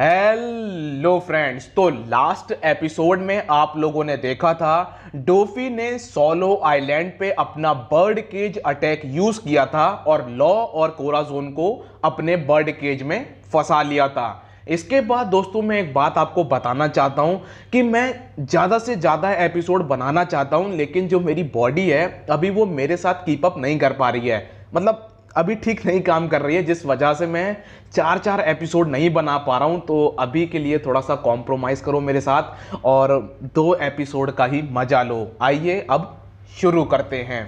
hello friends तो last episode में आप लोगों ने देखा था डोफी ने सोलो आइलैंड पे अपना बर्ड केज अटैक यूज किया था और लॉ और कोराजोन को अपने बर्ड केज में फंसा लिया था इसके बाद दोस्तों मैं एक बात आपको बताना चाहता हूँ कि मैं ज़्यादा से ज़्यादा एपिसोड बनाना चाहता हूँ लेकिन जो मेरी बॉडी है अभी वो मेरे साथ कीपअप नहीं कर पा रही है मतलब अभी ठीक नहीं काम कर रही है जिस वजह से मैं चार चार एपिसोड नहीं बना पा रहा हूँ तो अभी के लिए थोड़ा सा कॉम्प्रोमाइज़ करो मेरे साथ और दो एपिसोड का ही मज़ा लो आइए अब शुरू करते हैं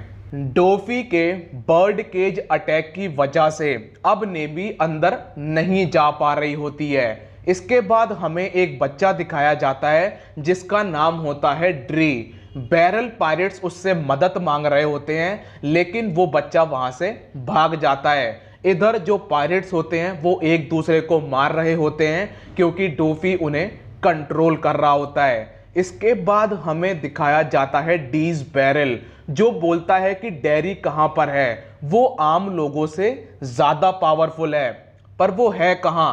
डोफी के बर्ड केज अटैक की वजह से अब नेबी अंदर नहीं जा पा रही होती है इसके बाद हमें एक बच्चा दिखाया जाता है जिसका नाम होता है ड्री बैरल पायरेट्स उससे मदद मांग रहे होते हैं लेकिन वो बच्चा वहां से भाग जाता है इधर जो पायरेट्स होते हैं वो एक दूसरे को मार रहे होते हैं क्योंकि डोफी उन्हें कंट्रोल कर रहा होता है इसके बाद हमें दिखाया जाता है डीज बैरल जो बोलता है कि डेरी कहाँ पर है वो आम लोगों से ज़्यादा पावरफुल है पर वो है कहाँ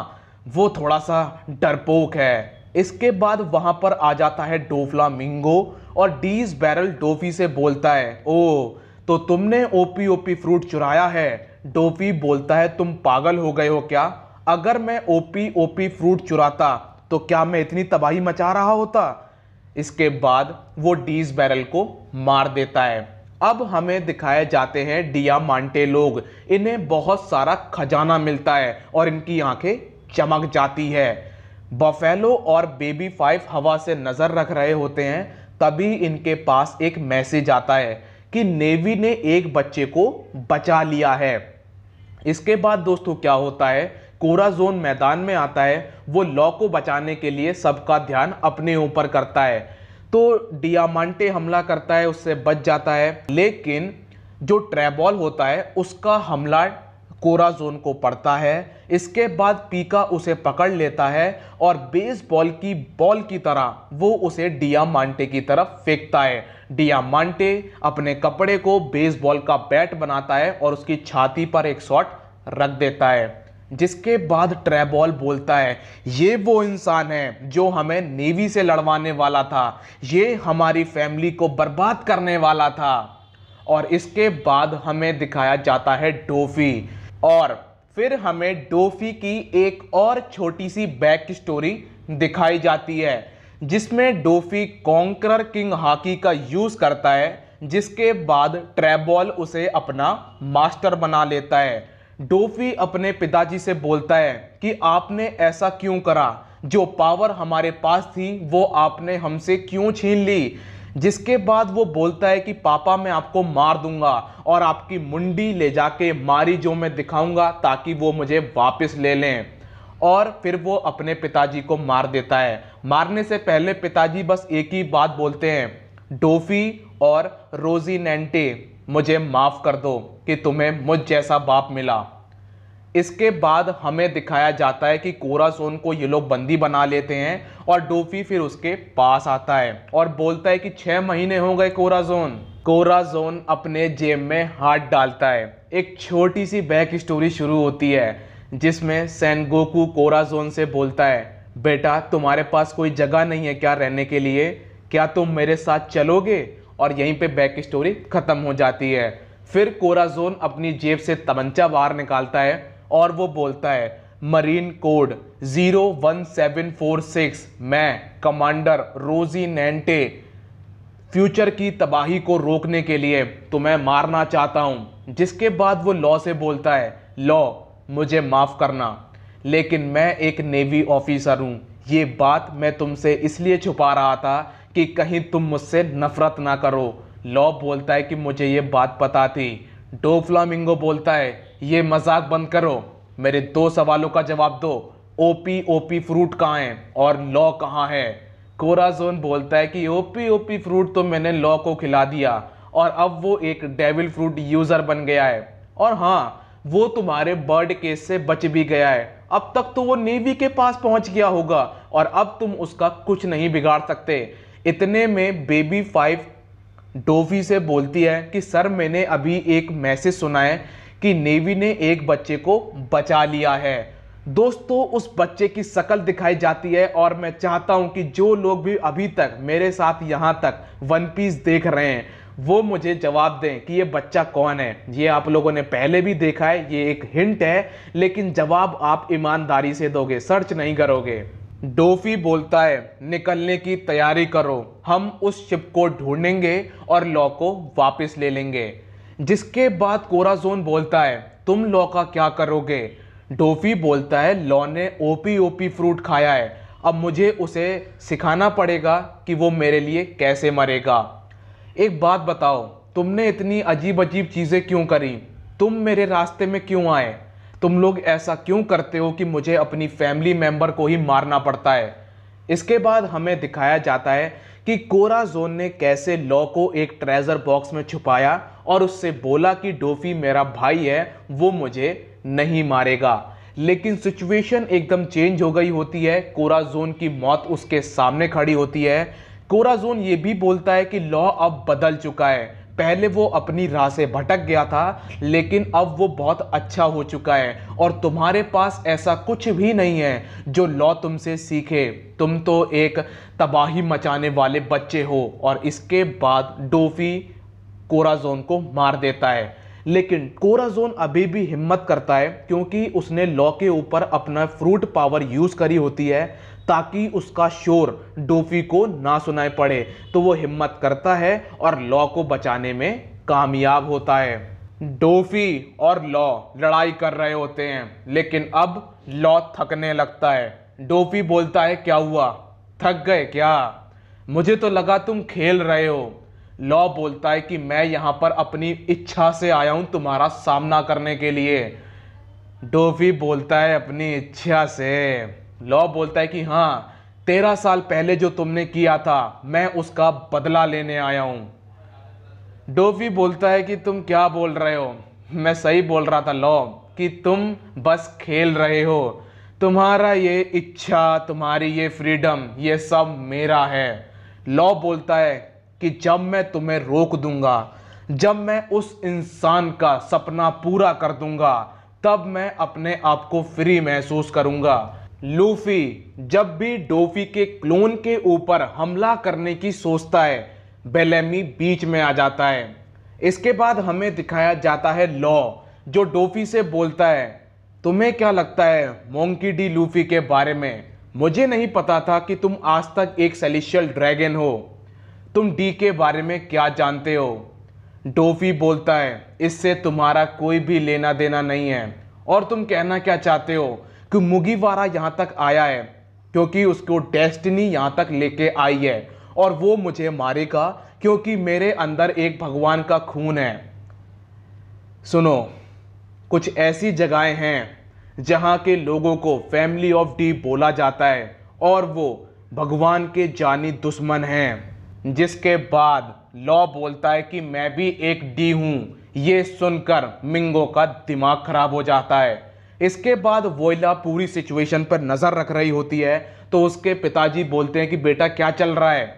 वो थोड़ा सा डरपोक है इसके बाद वहाँ पर आ जाता है डोफला मिंगो और डीज बैरल डोफी से बोलता है ओ तो तुमने ओपी ओपी फ्रूट चुराया है डोफी बोलता है तुम पागल हो गए हो क्या अगर मैं ओपी ओपी फ्रूट चुराता तो क्या मैं इतनी तबाही मचा रहा होता इसके बाद वो डीज बैरल को मार देता है अब हमें दिखाए जाते हैं डिया मांटे लोग इन्हें बहुत सारा खजाना मिलता है और इनकी आंखें चमक जाती है बफेलो और बेबी फाइव हवा से नज़र रख रहे होते हैं तभी इनके पास एक मैसेज आता है कि नेवी ने एक बच्चे को बचा लिया है इसके बाद दोस्तों क्या होता है कोरा जोन मैदान में आता है वो लॉ को बचाने के लिए सबका ध्यान अपने ऊपर करता है तो डियामांटे हमला करता है उससे बच जाता है लेकिन जो ट्रैबॉल होता है उसका हमला कोरा जोन को पड़ता है इसके बाद पीका उसे पकड़ लेता है और बेसबॉल की बॉल की तरह वो उसे डियामांटे की तरफ फेंकता है डियामांटे अपने कपड़े को बेस बॉल का बैट बनाता है और उसकी छाती पर एक शॉट रख देता है जिसके बाद ट्रेबॉल बोलता है ये वो इंसान है जो हमें नेवी से लड़वाने वाला था ये हमारी फैमिली को बर्बाद करने वाला था और इसके बाद हमें दिखाया जाता है डोफी और फिर हमें डोफी की एक और छोटी सी बैक स्टोरी दिखाई जाती है जिसमें डोफी कॉन्करर किंग हॉकी का यूज़ करता है जिसके बाद ट्रैबॉल उसे अपना मास्टर बना लेता है डोफी अपने पिताजी से बोलता है कि आपने ऐसा क्यों करा जो पावर हमारे पास थी वो आपने हमसे क्यों छीन ली जिसके बाद वो बोलता है कि पापा मैं आपको मार दूंगा और आपकी मुंडी ले जाके मारी जो मैं दिखाऊंगा ताकि वो मुझे वापस ले लें और फिर वो अपने पिताजी को मार देता है मारने से पहले पिताजी बस एक ही बात बोलते हैं डोफी और रोजी नेंटे मुझे माफ़ कर दो कि तुम्हें मुझ जैसा बाप मिला इसके बाद हमें दिखाया जाता है कि कोराजोन को ये लोग बंदी बना लेते हैं और डोफी फिर उसके पास आता है और बोलता है कि छः महीने हो गए कोराजोन कोराजोन अपने जेब में हाथ डालता है एक छोटी सी बैक स्टोरी शुरू होती है जिसमें सैनगोकू कोराजोन से बोलता है बेटा तुम्हारे पास कोई जगह नहीं है क्या रहने के लिए क्या तुम मेरे साथ चलोगे और यहीं पे बैक स्टोरी ख़त्म हो जाती है फिर कोराजोन अपनी जेब से तमंचा बाहर निकालता है और वो बोलता है मरीन कोड 01746 मैं कमांडर रोजी नैंटे फ्यूचर की तबाही को रोकने के लिए तुम्हें मारना चाहता हूं जिसके बाद वो लॉ से बोलता है लॉ मुझे माफ़ करना लेकिन मैं एक नेवी ऑफिसर हूं ये बात मैं तुमसे इसलिए छुपा रहा था कि कहीं तुम मुझसे नफरत ना करो लॉ बोलता है कि मुझे ये बात पता थी डो फ्लामिंगो बोलता है ये मजाक बंद करो मेरे दो सवालों का जवाब दो ओपी ओपी फ्रूट कहाँ है और लॉ कहाँ है कोराजोन बोलता है कि ओपी ओपी फ्रूट तो मैंने लॉ को खिला दिया और अब वो एक डेविल फ्रूट यूज़र बन गया है और हाँ वो तुम्हारे बर्ड केस से बच भी गया है अब तक तो वो नेवी के पास पहुंच गया होगा और अब तुम उसका कुछ नहीं बिगाड़ सकते इतने में बेबी फाइव डोफी से बोलती है कि सर मैंने अभी एक मैसेज सुना है कि नेवी ने एक बच्चे को बचा लिया है दोस्तों उस बच्चे की शकल दिखाई जाती है और मैं चाहता हूं कि जो लोग भी अभी तक मेरे साथ यहां तक वन पीस देख रहे हैं वो मुझे जवाब दें कि ये बच्चा कौन है ये आप लोगों ने पहले भी देखा है ये एक हिंट है लेकिन जवाब आप ईमानदारी से दोगे सर्च नहीं करोगे डोफी बोलता है निकलने की तैयारी करो हम उस शिप को ढूंढेंगे और लॉ को वापस ले लेंगे जिसके बाद कोराजोन बोलता है तुम लॉ का क्या करोगे डोफी बोलता है लॉ ने ओपी ओपी फ्रूट खाया है अब मुझे उसे सिखाना पड़ेगा कि वो मेरे लिए कैसे मरेगा एक बात बताओ तुमने इतनी अजीब अजीब चीज़ें क्यों करी तुम मेरे रास्ते में क्यों आए तुम लोग ऐसा क्यों करते हो कि मुझे अपनी फैमिली मेम्बर को ही मारना पड़ता है इसके बाद हमें दिखाया जाता है कि जोन ने कैसे लॉ को एक ट्रेजर बॉक्स में छुपाया और उससे बोला कि डोफी मेरा भाई है वो मुझे नहीं मारेगा लेकिन सिचुएशन एकदम चेंज हो गई होती है कोराजोन की मौत उसके सामने खड़ी होती है कोराजोन ये भी बोलता है कि लॉ अब बदल चुका है पहले वो अपनी राह से भटक गया था लेकिन अब वो बहुत अच्छा हो चुका है और तुम्हारे पास ऐसा कुछ भी नहीं है जो लॉ तुमसे सीखे तुम तो एक तबाही मचाने वाले बच्चे हो और इसके बाद डोफी कोराजोन को मार देता है लेकिन कोराजोन अभी भी हिम्मत करता है क्योंकि उसने लॉ के ऊपर अपना फ्रूट पावर यूज़ करी होती है ताकि उसका शोर डोफी को ना सुनाए पड़े तो वो हिम्मत करता है और लॉ को बचाने में कामयाब होता है डोफी और लॉ लड़ाई कर रहे होते हैं लेकिन अब लॉ थकने लगता है डोफी बोलता है क्या हुआ थक गए क्या मुझे तो लगा तुम खेल रहे हो लॉ बोलता है कि मैं यहाँ पर अपनी इच्छा से आया हूँ तुम्हारा सामना करने के लिए डोफी बोलता है अपनी इच्छा से लॉ बोलता है कि हाँ तेरह साल पहले जो तुमने किया था मैं उसका बदला लेने आया हूँ डोफी बोलता है कि तुम क्या बोल रहे हो मैं सही बोल रहा था लॉ कि तुम बस खेल रहे हो तुम्हारा ये इच्छा तुम्हारी ये फ्रीडम ये सब मेरा है लॉ बोलता है कि जब मैं तुम्हें रोक दूंगा जब मैं उस इंसान का सपना पूरा कर दूंगा तब मैं अपने आप को फ्री महसूस करूंगा लूफी जब भी डोफी के क्लोन के ऊपर हमला करने की सोचता है बेलेमी बीच में आ जाता है इसके बाद हमें दिखाया जाता है लॉ जो डोफी से बोलता है तुम्हें क्या लगता है मोंकी डी लूफी के बारे में मुझे नहीं पता था कि तुम आज तक एक सेलिशियल ड्रैगन हो तुम डी के बारे में क्या जानते हो डोफी बोलता है इससे तुम्हारा कोई भी लेना देना नहीं है और तुम कहना क्या चाहते हो कि मुगीवारा यहाँ तक आया है क्योंकि उसको डेस्टिनी यहाँ तक लेके आई है और वो मुझे मारेगा क्योंकि मेरे अंदर एक भगवान का खून है सुनो कुछ ऐसी जगहें हैं जहाँ के लोगों को फैमिली ऑफ डी बोला जाता है और वो भगवान के जानी दुश्मन हैं जिसके बाद लॉ बोलता है कि मैं भी एक डी हूं ये सुनकर मिंगो का दिमाग खराब हो जाता है इसके बाद वोयला पूरी सिचुएशन पर नज़र रख रही होती है तो उसके पिताजी बोलते हैं कि बेटा क्या चल रहा है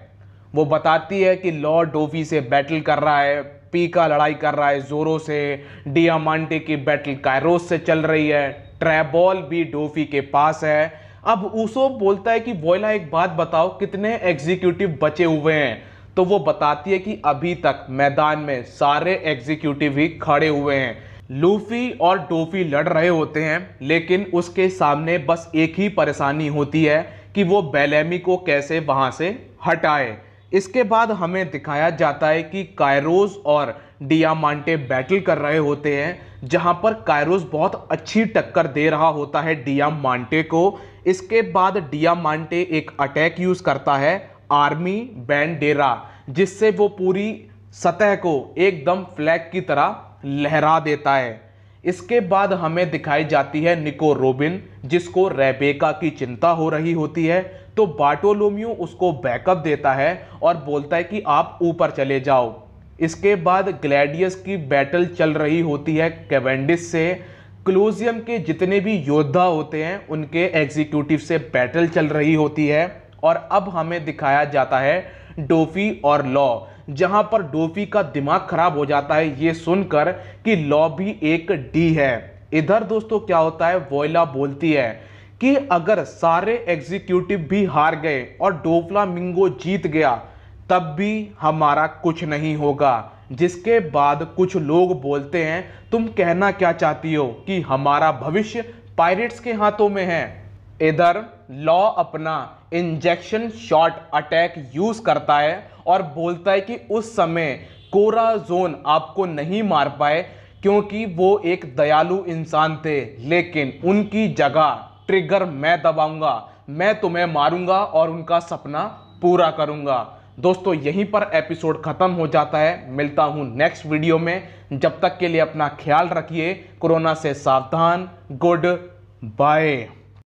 वो बताती है कि लॉ डोफी से बैटल कर रहा है पी का लड़ाई कर रहा है जोरो से डियामांटे की बैटल कायरोस से चल रही है ट्रैबॉल भी डोफी के पास है अब उसो बोलता है कि वोयला एक बात बताओ कितने एग्जीक्यूटिव बचे हुए हैं तो वो बताती है कि अभी तक मैदान में सारे एग्जीक्यूटिव ही खड़े हुए हैं लूफी और डोफी लड़ रहे होते हैं लेकिन उसके सामने बस एक ही परेशानी होती है कि वो बेलेमी को कैसे वहाँ से हटाए इसके बाद हमें दिखाया जाता है कि कायरोज और डियामांटे बैटल कर रहे होते हैं जहाँ पर कायरोज बहुत अच्छी टक्कर दे रहा होता है डियामांटे को इसके बाद डियामांटे एक अटैक यूज़ करता है आर्मी बैंडेरा जिससे वो पूरी सतह को एकदम फ्लैग की तरह लहरा देता है इसके बाद हमें दिखाई जाती है निको रोबिन जिसको रेबेका की चिंता हो रही होती है तो बाटोलोम्यू उसको बैकअप देता है और बोलता है कि आप ऊपर चले जाओ इसके बाद ग्लैडियस की बैटल चल रही होती है कैवेंडिस से कलोजियम के जितने भी योद्धा होते हैं उनके एग्जीक्यूटिव से बैटल चल रही होती है और अब हमें दिखाया जाता है डोफी और लॉ जहां पर डोफी का दिमाग खराब हो जाता है ये सुनकर कि लॉ भी एक डी है इधर दोस्तों क्या होता है वोयला बोलती है कि अगर सारे एग्जीक्यूटिव भी हार गए और डोफला मिंगो जीत गया तब भी हमारा कुछ नहीं होगा जिसके बाद कुछ लोग बोलते हैं तुम कहना क्या चाहती हो कि हमारा भविष्य पायरेट्स के हाथों में है इधर लॉ अपना इंजेक्शन शॉट अटैक यूज़ करता है और बोलता है कि उस समय कोरा जोन आपको नहीं मार पाए क्योंकि वो एक दयालु इंसान थे लेकिन उनकी जगह ट्रिगर मैं दबाऊंगा मैं तुम्हें मारूंगा और उनका सपना पूरा करूंगा दोस्तों यहीं पर एपिसोड ख़त्म हो जाता है मिलता हूं नेक्स्ट वीडियो में जब तक के लिए अपना ख्याल रखिए कोरोना से सावधान गुड बाय